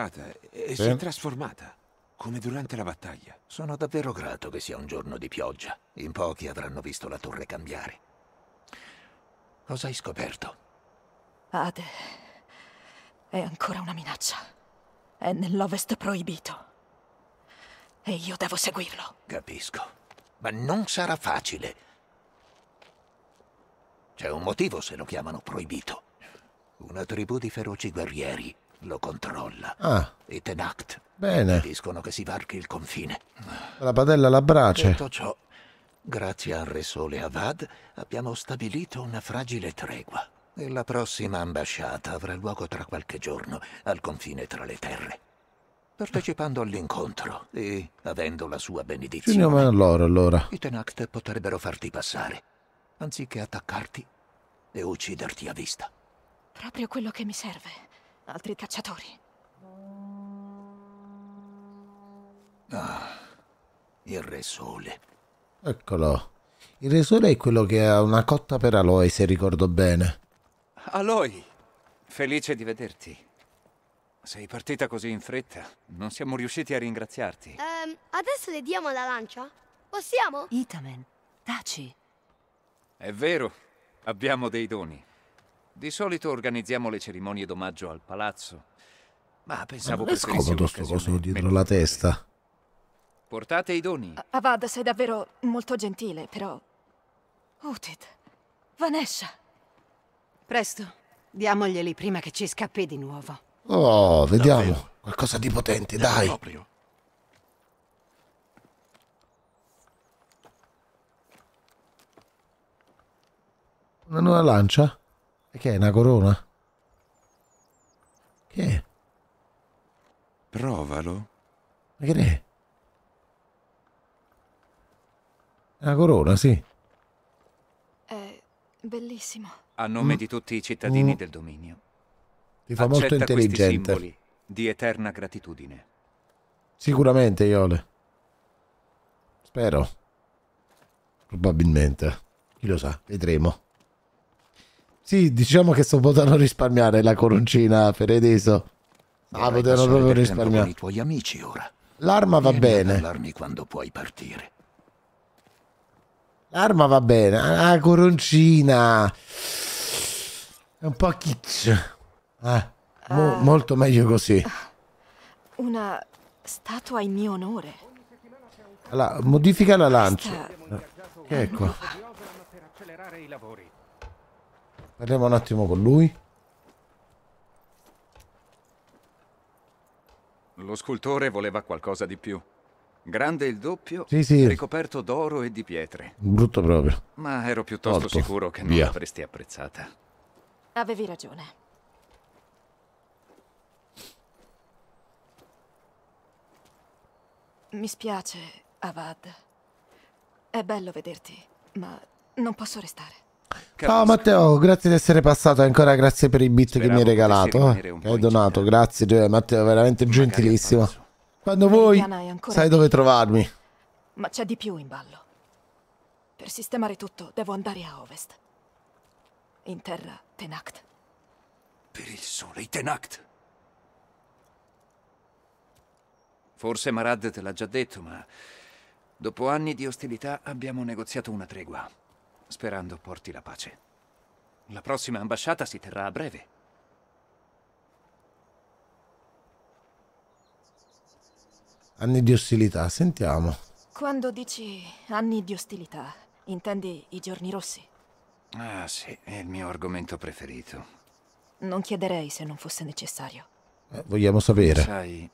entrata e sì. si è trasformata, come durante la battaglia. Sono davvero grato che sia un giorno di pioggia. In pochi avranno visto la torre cambiare. Cosa hai scoperto? Ade è ancora una minaccia. È nell'ovest proibito. E io devo seguirlo. Capisco. Ma non sarà facile. C'è un motivo se lo chiamano proibito. Una tribù di feroci guerrieri lo controlla. Ah. E Tenact. Bene. Dicono che si varchi il confine. La padella alla brace. Detto ciò, grazie al Re Sole Avad, abbiamo stabilito una fragile tregua. E la prossima ambasciata avrà luogo tra qualche giorno, al confine tra le terre. Partecipando all'incontro e avendo la sua benedizione. Finiamo a loro, allora. I Tenact potrebbero farti passare, anziché attaccarti e ucciderti a vista. Proprio quello che mi serve altri cacciatori. Ah, il Re Sole. Eccolo. Il Re Sole è quello che ha una cotta per Aloy, se ricordo bene. Aloy, felice di vederti. Sei partita così in fretta. Non siamo riusciti a ringraziarti. Um, adesso le diamo la lancia? Possiamo? Itamen, taci. È vero, abbiamo dei doni. Di solito organizziamo le cerimonie d'omaggio al palazzo, ma pensavo che scomodo sto coso dietro la testa. Portate i doni. Avada, sei davvero molto gentile, però... Utid. Vanessa. Presto, diamoglieli prima che ci scappi di nuovo. Oh, vediamo. Davvero? Qualcosa di potente, Andiamo dai. Proprio. Una nuova lancia? E che è una corona? Che è? Provalo. Ma che è? Una corona, sì. È bellissimo. A nome mm. di tutti i cittadini mm. del dominio. Ti fa molto intelligente. Simboli di eterna gratitudine. Sicuramente, Iole. Spero. Probabilmente. Chi lo sa, vedremo. Sì, diciamo che se potevano risparmiare la coroncina per Feredeso. Ah, potevano proprio risparmiare. i tuoi amici ora. L'arma va bene. quando puoi partire. L'arma va bene. Ah, coroncina. È un po' kitsch. Ah, uh, molto meglio così. Ah, una statua in mio onore. Allora, modifica la lancia. Questa ecco. Eh, nuova. Parliamo un attimo con lui. Lo scultore voleva qualcosa di più. Grande il doppio, sì, sì. ricoperto d'oro e di pietre. Brutto proprio. Ma ero piuttosto Otto. sicuro che non l'avresti apprezzata. Avevi ragione. Mi spiace, Avad. È bello vederti, ma non posso restare. Ciao Matteo, grazie di essere passato e ancora grazie per i bit Speravo che mi hai regalato. Eh, hai donato, grazie Matteo, veramente gentilissimo. Quando vuoi, sai dove trovarmi. Ma c'è di più in ballo. Per sistemare tutto devo andare a ovest. In terra, Tenact. Per il sole, i Tenact! Forse Marad te l'ha già detto, ma... Dopo anni di ostilità abbiamo negoziato una tregua sperando porti la pace. La prossima ambasciata si terrà a breve. Anni di ostilità, sentiamo. Quando dici anni di ostilità, intendi i giorni rossi? Ah sì, è il mio argomento preferito. Non chiederei se non fosse necessario. Eh, vogliamo sapere. Sai,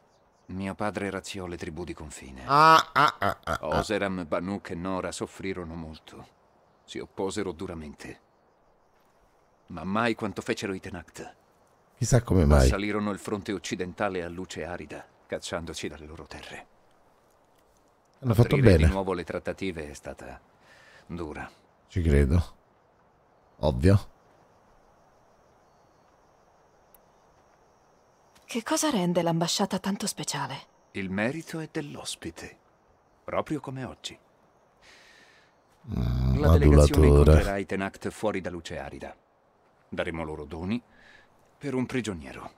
mio padre razziò le tribù di confine. Ah, ah, ah, ah, ah Oseram, Banuk e Nora soffrirono molto si opposero duramente. Ma mai quanto fecero i Tenact. Chissà come mai. Salirono il fronte occidentale a luce arida, cacciandoci dalle loro terre. Hanno fatto Aprire bene. di nuovo le trattative è stata dura. Ci credo. Ovvio. Che cosa rende l'ambasciata tanto speciale? Il merito è dell'ospite, proprio come oggi uh, La ah, delegazione incontrerà i Tenact fuori da luce arida. Daremo loro doni per un prigioniero.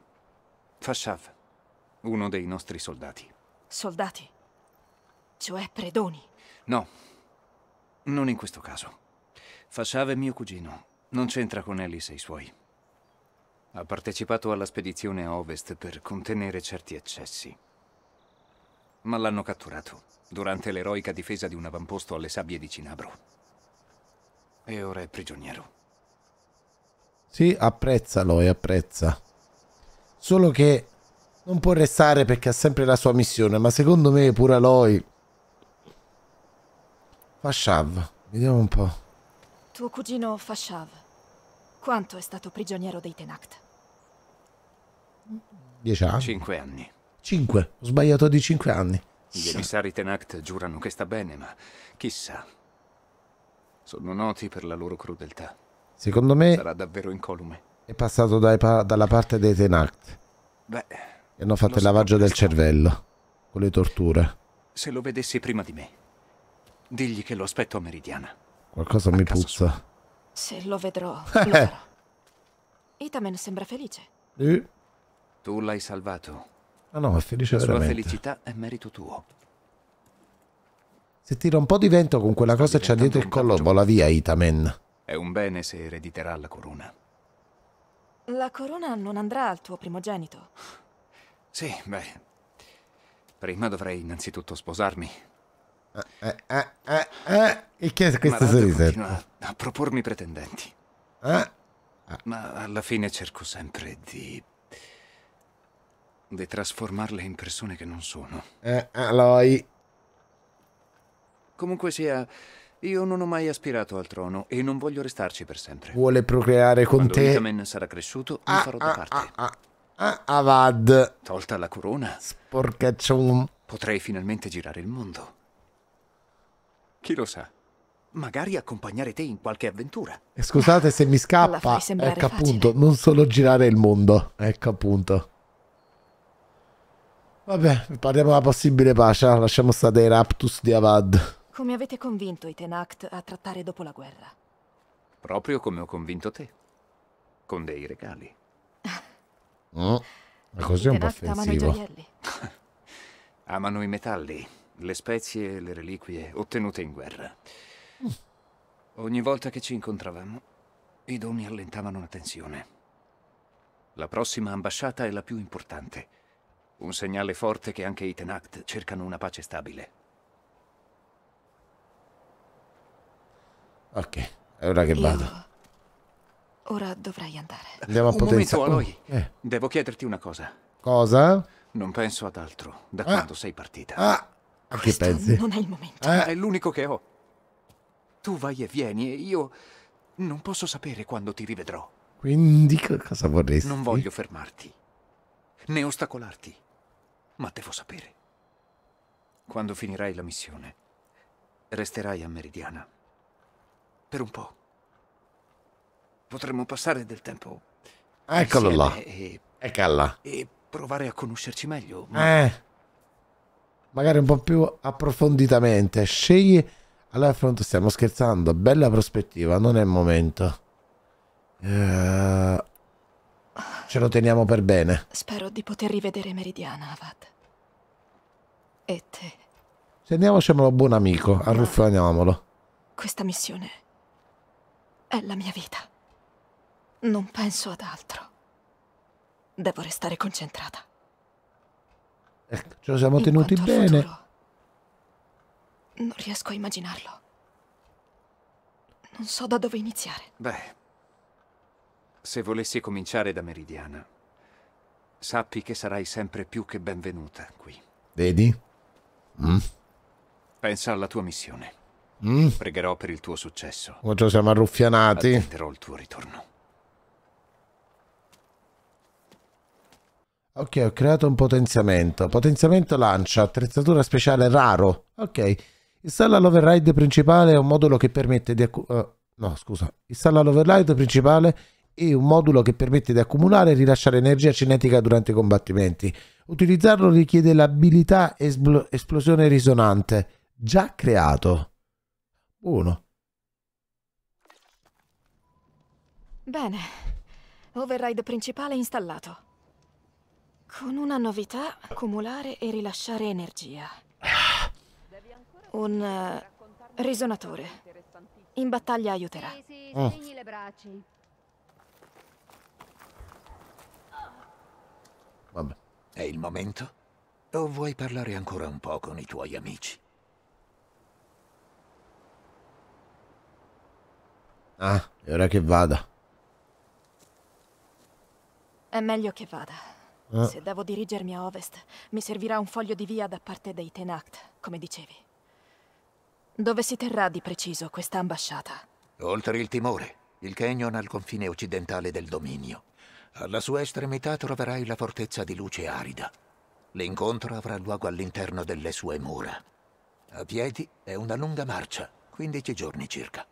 Fashav, uno dei nostri soldati. Soldati? Cioè predoni? No, non in questo caso. Fashav è mio cugino, non c'entra con Ellis e i suoi. Ha partecipato alla spedizione a ovest per contenere certi eccessi ma l'hanno catturato durante l'eroica difesa di un avamposto alle sabbie di Cinabro. E ora è prigioniero. Sì, apprezzalo e apprezza. Solo che non può restare perché ha sempre la sua missione, ma secondo me pure Aloy... Fashav, vediamo un po'. Tuo cugino Fashav, quanto è stato prigioniero dei Tenact? Dieci anni. Cinque anni. Cinque. ho sbagliato di cinque anni. Gli emissari Tenact giurano che sta bene, ma chissà. Sono noti per la loro crudeltà. Secondo me... Sarà davvero incolume. È passato dai, dalla parte dei Tenact. Beh... E hanno fatto il lavaggio del cervello. Con le torture. Se lo vedessi prima di me, digli che lo aspetto a Meridiana. Qualcosa a mi puzza. Sua. Se lo vedrò, lo farò. Itamen sembra felice. Eh. Tu l'hai salvato. No, ah, no, è felice La veramente. La felicità è merito tuo. Se tira un po' di vento con quella cosa c'ha dietro il collo, vola via Itamen. È un bene se erediterà la corona. La corona non andrà al tuo primogenito. Sì, beh. Prima dovrei innanzitutto sposarmi. Eh, eh, eh, eh. eh. E chi è questo sorriso? A, a propormi pretendenti. Eh, eh? Ma alla fine cerco sempre di di trasformarle in persone che non sono. Eh, Aloy. Comunque sia, io non ho mai aspirato al trono e non voglio restarci per sempre. Vuole procreare con Quando te. Quando Itamen sarà cresciuto, ah, mi farò ah, da parte. Ah, ah, ah, avad. Tolta la corona. Sporcaccium. Potrei finalmente girare il mondo. Chi lo sa? Magari accompagnare te in qualche avventura. E eh, scusate se mi scappa. Ecco appunto, non solo girare il mondo. Ecco appunto. Vabbè, parliamo della possibile pace, eh. lasciamo stare i raptus di Avad. Come avete convinto i Tenact a trattare dopo la guerra? Proprio come ho convinto te. Con dei regali. Oh, è così un po' offensivo. Amano i, amano i metalli, le spezie e le reliquie ottenute in guerra. Mm. Ogni volta che ci incontravamo, i doni allentavano la tensione. La prossima ambasciata è la più importante. Un segnale forte che anche i Tenact cercano una pace stabile. Ok, è ora che vado. Ora dovrei andare. Andiamo a potenza. Un momento, Aloy. Eh. Devo chiederti una cosa. Cosa? Non penso ad altro da ah. quando sei partita. Ah, a che pensi? non è il momento. Eh. È l'unico che ho. Tu vai e vieni e io non posso sapere quando ti rivedrò. Quindi cosa vorresti? Non voglio fermarti, né ostacolarti ma devo sapere. Quando finirai la missione, resterai a Meridiana. Per un po'. Potremmo passare del tempo. Eccolo là. E, Eccala. E provare a conoscerci meglio. Ma... Eh. Magari un po' più approfonditamente. Scegli. Allora, pronto, stiamo scherzando. Bella prospettiva, non è il momento. Ehm. Uh... Ce lo teniamo per bene. Spero di poter rivedere Meridiana, Avad. E te. Teniamocelo buon amico, arruffaniamolo. Questa missione è la mia vita. Non penso ad altro. Devo restare concentrata. Ecco, ce lo siamo In tenuti bene. Futuro, non riesco a immaginarlo. Non so da dove iniziare. Beh, se volessi cominciare da Meridiana, sappi che sarai sempre più che benvenuta qui. Vedi? Mm. Pensa alla tua missione. Mm. Pregherò per il tuo successo. Oggi siamo arruffianati. Attenderò il tuo ritorno. Ok, ho creato un potenziamento. Potenziamento lancia, attrezzatura speciale raro. Ok. Installa l'override principale è un modulo che permette di... Uh, no, scusa. Installa l'override principale e un modulo che permette di accumulare e rilasciare energia cinetica durante i combattimenti. Utilizzarlo richiede l'abilità esplosione risonante, già creato. 1. Bene, override principale installato. Con una novità, accumulare e rilasciare energia. Un uh, risonatore. In battaglia aiuterà. Sì, sì, mm. le braccia. Vabbè. È il momento? O vuoi parlare ancora un po' con i tuoi amici? Ah, è ora che vada. È meglio che vada. Ah. Se devo dirigermi a ovest, mi servirà un foglio di via da parte dei Tenact, come dicevi. Dove si terrà di preciso questa ambasciata? Oltre il timore, il canyon al confine occidentale del dominio. Alla sua estremità troverai la fortezza di luce arida. L'incontro avrà luogo all'interno delle sue mura. A piedi è una lunga marcia, 15 giorni circa.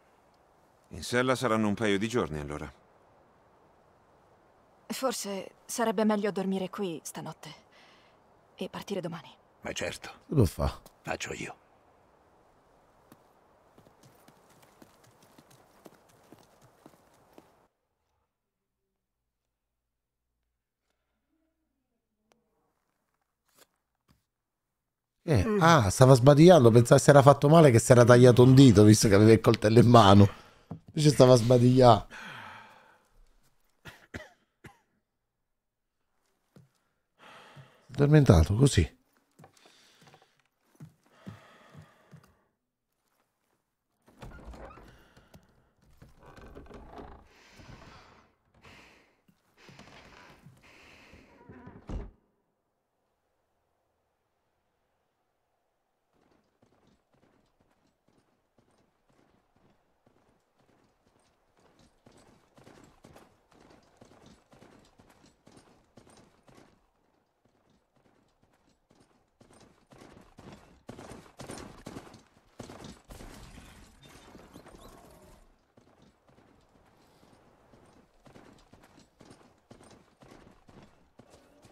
In sella saranno un paio di giorni allora. Forse sarebbe meglio dormire qui stanotte e partire domani. Ma certo. Lo fa. Faccio io. Eh, mm. Ah, stava sbadigliando, pensava si era fatto male che si era tagliato un dito visto che aveva il coltello in mano. Invece stava sbadigliando. Addormentato così.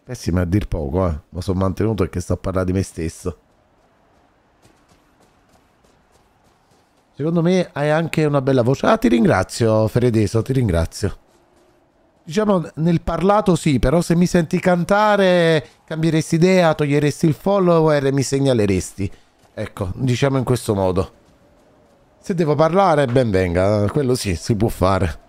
Pessima eh a dir poco, eh. Ma sono mantenuto perché sto a parlare di me stesso. Secondo me hai anche una bella voce. Ah, ti ringrazio, Fredeso, ti ringrazio. Diciamo, nel parlato sì, però se mi senti cantare cambieresti idea, toglieresti il follower e mi segnaleresti. Ecco, diciamo in questo modo. Se devo parlare, ben venga, eh, quello sì, si può fare.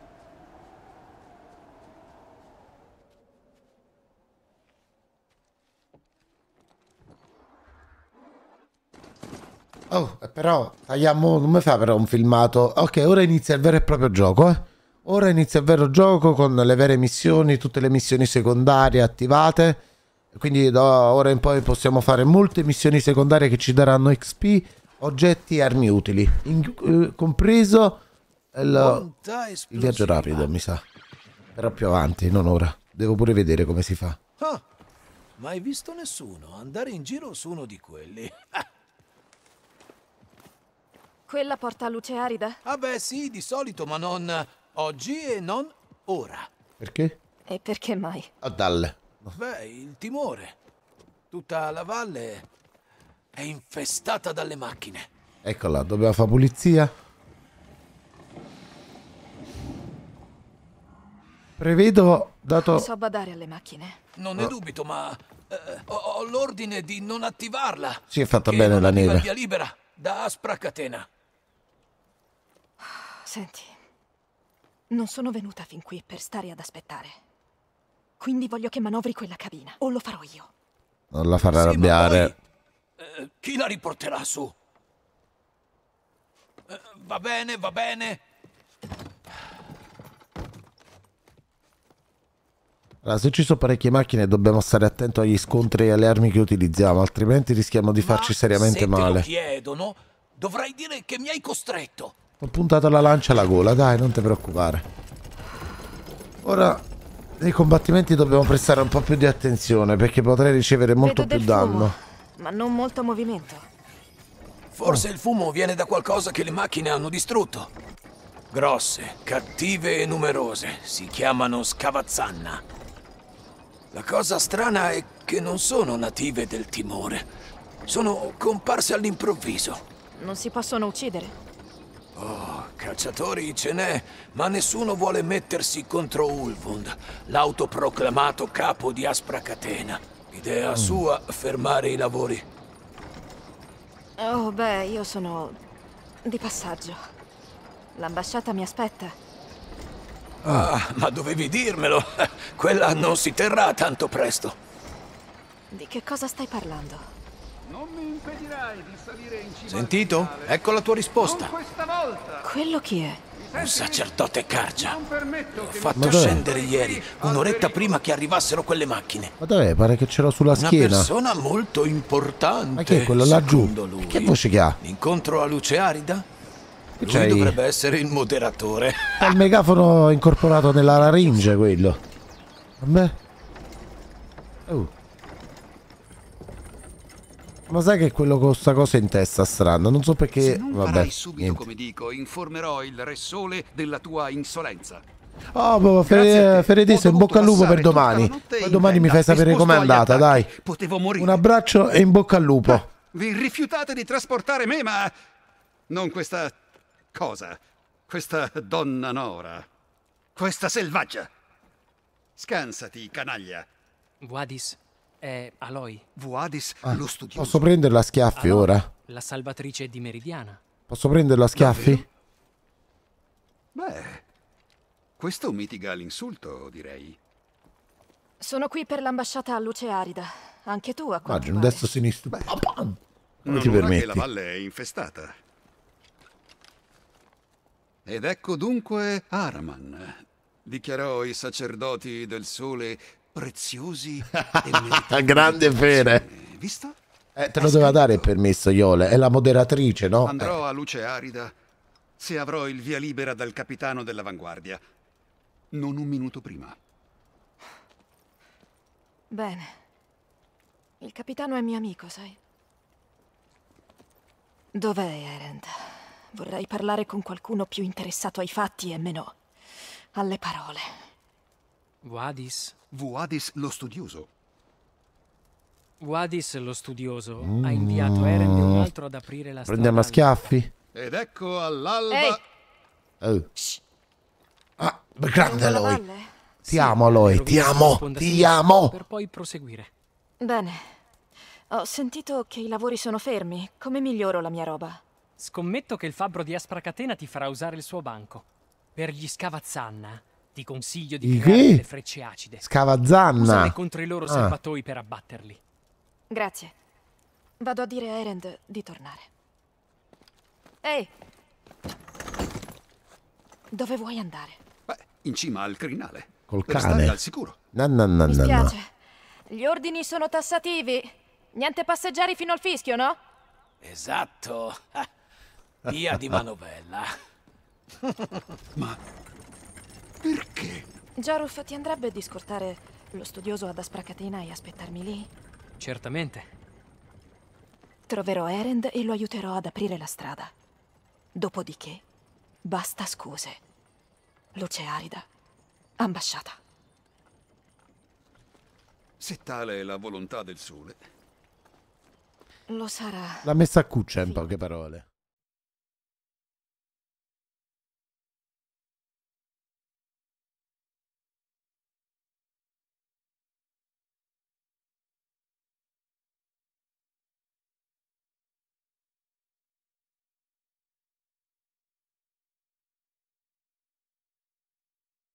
Oh, però tagliamo, come fa però un filmato? Ok, ora inizia il vero e proprio gioco, eh. Ora inizia il vero gioco con le vere missioni, tutte le missioni secondarie attivate. Quindi da ora in poi possiamo fare molte missioni secondarie che ci daranno XP, oggetti e armi utili, in, eh, compreso il, il viaggio rapido, mi sa. Però più avanti, non ora. Devo pure vedere come si fa. Ah, mai visto nessuno andare in giro su uno di quelli. Quella porta a luce arida? Ah beh sì, di solito, ma non eh, oggi e non ora. Perché? E perché mai? A dalle. Beh, il timore. Tutta la valle è infestata dalle macchine. Eccola, dobbiamo fare pulizia. Prevedo, dato... Non so badare alle macchine. Non ne oh. dubito, ma eh, ho, ho l'ordine di non attivarla. Si è fatta bene la neve. Via libera, da aspra catena. Senti, non sono venuta fin qui per stare ad aspettare. Quindi voglio che manovri quella cabina, o lo farò io. Non la farà sì, arrabbiare. Poi, eh, chi la riporterà su? Eh, va bene, va bene. Allora, se ci sono parecchie macchine dobbiamo stare attenti agli scontri e alle armi che utilizziamo, altrimenti rischiamo di Ma farci seriamente se male. Se te lo chiedono, dovrei dire che mi hai costretto. Ho puntato la lancia alla gola, dai, non ti preoccupare. Ora, nei combattimenti dobbiamo prestare un po' più di attenzione perché potrei ricevere molto Vedo più danno. Fumo, ma non molto movimento. Forse il fumo viene da qualcosa che le macchine hanno distrutto. Grosse, cattive e numerose. Si chiamano scavazzanna. La cosa strana è che non sono native del timore. Sono comparse all'improvviso. Non si possono uccidere. Oh, cacciatori ce n'è, ma nessuno vuole mettersi contro Ulvund, l'autoproclamato capo di Aspra Catena. Idea mm. sua fermare i lavori. Oh, beh, io sono di passaggio. L'ambasciata mi aspetta. Ah, ma dovevi dirmelo. Quella non si terrà tanto presto. Di che cosa stai parlando? Sentito? Ecco la tua risposta. Quello chi è? Un sacerdote Cargia. L'ho fatto scendere ieri, un'oretta prima che arrivassero quelle macchine. Ma dov'è? Pare che ce l'ho sulla Una schiena. Una persona molto importante. Ma chi è quello laggiù? Lui. Che voce che ha? Incontro a luce arida? Lui cioè, dovrebbe essere il moderatore. È il megafono incorporato nella laringe quello. Vabbè. Oh. Ma sai che quello con sta cosa in testa strana? Non so perché. Se non Vabbè, farai subito niente. come dico, informerò il Re Sole della tua insolenza. Oh, boh, Fer in bocca al lupo per domani. Poi domani mi fai sapere com'è andata, dai. Un abbraccio e in bocca al lupo. Ah, vi rifiutate di trasportare me, ma non questa cosa. Questa donna Nora. Questa selvaggia. Scansati, canaglia. Wadis è eh, Aloy. Vuadis, ah, lo studioso. Posso prenderla a schiaffi Aloy, ora? La salvatrice di Meridiana. Posso prenderla a schiaffi? Beh, questo mitiga l'insulto, direi. Sono qui per l'ambasciata a luce arida. Anche tu a quanto Immagino, destra sinistro. Beh, non, non ti permetti. la valle è infestata. Ed ecco dunque Araman. Dichiarò i sacerdoti del sole preziosi e Grande Fede. Visto? Eh, te lo Hai doveva dare il permesso, Iole. È la moderatrice, no? Andrò eh. a luce arida se avrò il via libera dal capitano dell'avanguardia. Non un minuto prima. Bene. Il capitano è mio amico, sai? Dov'è Erend? Vorrei parlare con qualcuno più interessato ai fatti e meno alle parole. Vuadis? Vuadis lo studioso. Vuadis lo studioso mm. ha inviato mm. Eren e un altro ad aprire la Prendiamo strada. Prendiamo a schiaffi. Ed ecco all'alba. Ehi. Oh. Shh. Ah, grande Aloy. Ti sì, amo Aloy, ti amo, ti amo. Per poi proseguire. Bene. Ho sentito che i lavori sono fermi. Come miglioro la mia roba? Scommetto che il fabbro di Aspracatena ti farà usare il suo banco. Per gli scavazzanna ti consiglio di I creare delle frecce acide. Scavazzanna. Usare contro i loro ah. serbatoi per abbatterli. Grazie. Vado a dire a Erend di tornare. Ehi! Dove vuoi andare? Beh, in cima al crinale. Col per cane. al sicuro. No, no, no, Mi spiace. No. Gli ordini sono tassativi. Niente passeggiare fino al fischio, no? Esatto. Ah, via di manovella. Ma perché? Jaruf, ti andrebbe di scortare lo studioso ad Aspracatena e aspettarmi lì? Certamente. Troverò Erend e lo aiuterò ad aprire la strada. Dopodiché, basta scuse. Luce arida. Ambasciata. Se tale è la volontà del sole. Lo sarà. L'ha messa a cuccia in poche parole.